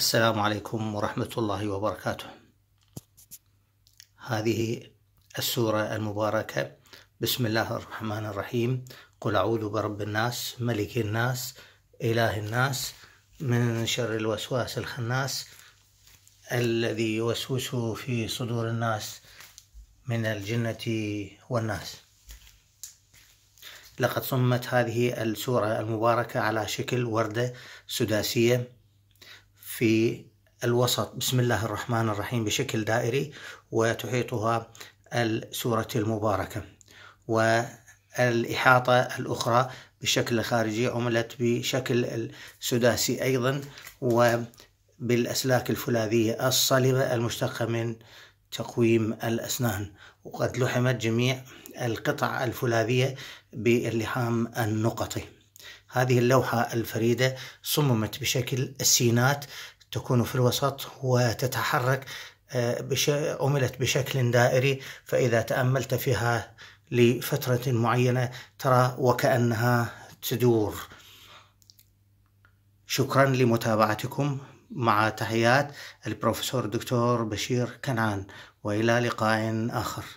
السلام عليكم ورحمة الله وبركاته هذه السورة المباركة بسم الله الرحمن الرحيم قل أعوذ برب الناس ملك الناس إله الناس من شر الوسواس الخناس الذي يوسوس في صدور الناس من الجنة والناس لقد صمت هذه السورة المباركة على شكل وردة سداسية في الوسط بسم الله الرحمن الرحيم بشكل دائري وتحيطها السورة المباركة والإحاطة الأخرى بشكل خارجي عملت بشكل سداسي أيضا وبالأسلاك الفولاذية الصلبة المشتقة من تقويم الأسنان وقد لحمت جميع القطع الفولاذية باللحام النقطي هذه اللوحة الفريدة صممت بشكل السينات تكون في الوسط وتتحرك آه، عملت بشكل دائري فإذا تأملت فيها لفترة معينة ترى وكأنها تدور شكرا لمتابعتكم مع تحيات البروفيسور دكتور بشير كنعان وإلى لقاء آخر